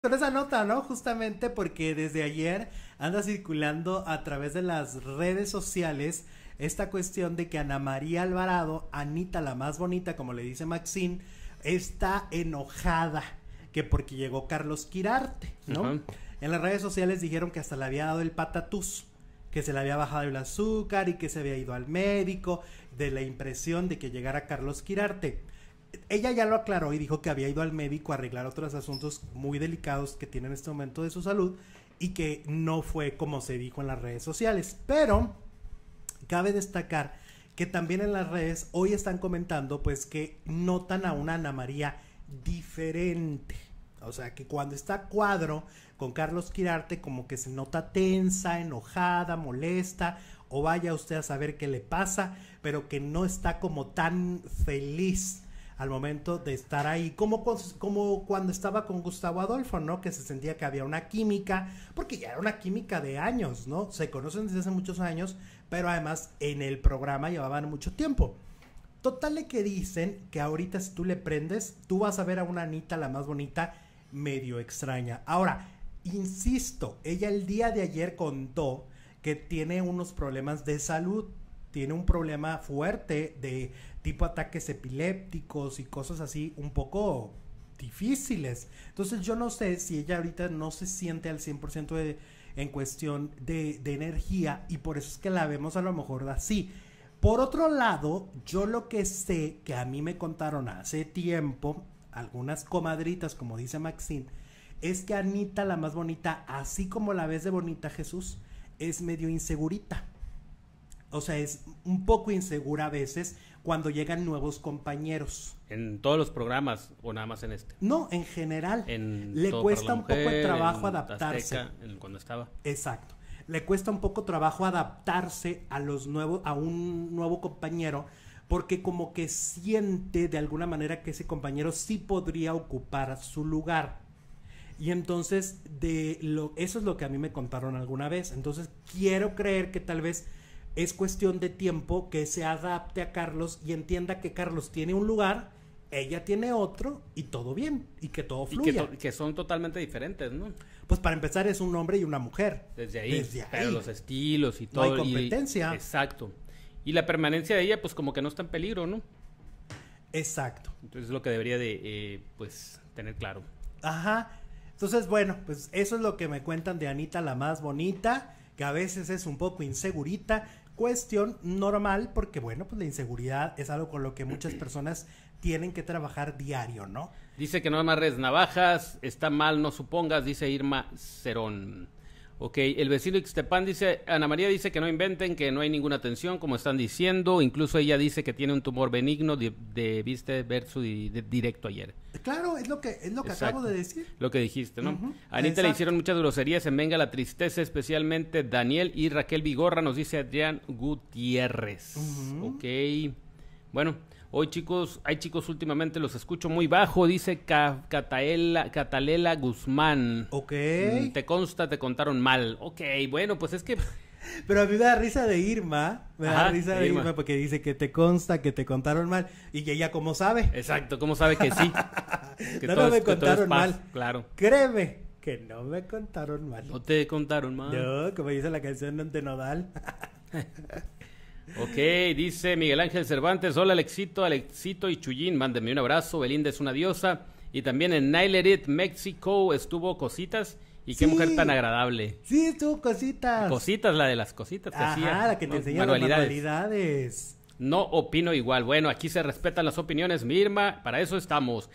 con esa nota, ¿no? Justamente porque desde ayer anda circulando a través de las redes sociales esta cuestión de que Ana María Alvarado, Anita la más bonita, como le dice Maxine, está enojada que porque llegó Carlos Quirarte, ¿no? En las redes sociales dijeron que hasta le había dado el patatús, que se le había bajado el azúcar y que se había ido al médico de la impresión de que llegara Carlos Quirarte ella ya lo aclaró y dijo que había ido al médico a arreglar otros asuntos muy delicados que tiene en este momento de su salud y que no fue como se dijo en las redes sociales. Pero cabe destacar que también en las redes hoy están comentando pues que notan a una Ana María diferente. O sea, que cuando está cuadro con Carlos Quirarte, como que se nota tensa, enojada, molesta, o vaya usted a saber qué le pasa, pero que no está como tan feliz al momento de estar ahí, como, como cuando estaba con Gustavo Adolfo, ¿no? Que se sentía que había una química, porque ya era una química de años, ¿no? Se conocen desde hace muchos años, pero además en el programa llevaban mucho tiempo. Total de que dicen que ahorita si tú le prendes, tú vas a ver a una Anita, la más bonita, medio extraña. Ahora, insisto, ella el día de ayer contó que tiene unos problemas de salud tiene un problema fuerte de tipo ataques epilépticos y cosas así un poco difíciles. Entonces yo no sé si ella ahorita no se siente al 100% de, en cuestión de, de energía y por eso es que la vemos a lo mejor así. Por otro lado, yo lo que sé que a mí me contaron hace tiempo algunas comadritas, como dice Maxine, es que Anita, la más bonita, así como la ves de bonita Jesús, es medio insegurita o sea, es un poco insegura a veces cuando llegan nuevos compañeros. ¿En todos los programas o nada más en este? No, en general. le cuesta un poco de trabajo adaptarse. cuando estaba. Exacto. Le cuesta un poco trabajo adaptarse a los nuevos, a un nuevo compañero, porque como que siente de alguna manera que ese compañero sí podría ocupar su lugar. Y entonces, de lo, eso es lo que a mí me contaron alguna vez. Entonces, quiero creer que tal vez es cuestión de tiempo que se adapte a Carlos y entienda que Carlos tiene un lugar, ella tiene otro y todo bien y que todo fluya. que, son totalmente diferentes, ¿no? Pues para empezar es un hombre y una mujer. Desde ahí. Pero los estilos y todo. No hay competencia. exacto. Y la permanencia de ella pues como que no está en peligro, ¿no? Exacto. Entonces es lo que debería de eh, pues tener claro. Ajá. Entonces bueno, pues eso es lo que me cuentan de Anita la más bonita que a veces es un poco insegurita, cuestión normal porque bueno, pues la inseguridad es algo con lo que muchas personas tienen que trabajar diario, ¿no? Dice que no amarres navajas, está mal, no supongas, dice Irma Cerón. Ok, el vecino Ixtepan dice, Ana María dice que no inventen, que no hay ninguna tensión, como están diciendo, incluso ella dice que tiene un tumor benigno de, viste ver su directo ayer. Claro, es lo que es lo que acabo de decir. Lo que dijiste, ¿no? A Anita le hicieron muchas groserías en Venga la Tristeza, especialmente Daniel y Raquel Vigorra, nos dice Adrián Gutiérrez. Ok, bueno. Hoy chicos, hay chicos últimamente los escucho muy bajo, dice Cataela, Catalela Guzmán. Ok. Mm, te consta, te contaron mal. Ok, bueno, pues es que... Pero a mí me da risa de Irma, me da risa de Irma. porque dice que te consta, que te contaron mal y que ella como sabe. Exacto, como sabe que sí. que no, me contaron mal. Claro. Créeme, que no me contaron mal. No te contaron mal. No, como dice la canción de Nodal. Ok, dice Miguel Ángel Cervantes, hola Alexito, Alexito y Chuyín, mándenme un abrazo, Belinda es una diosa. Y también en Nailerit, México, estuvo Cositas. Y qué mujer tan agradable. Sí, estuvo Cositas. Cositas, la de las cositas que Ajá, Ah, la que te enseñaba manualidades. No opino igual. Bueno, aquí se respetan las opiniones, Mirma, para eso estamos.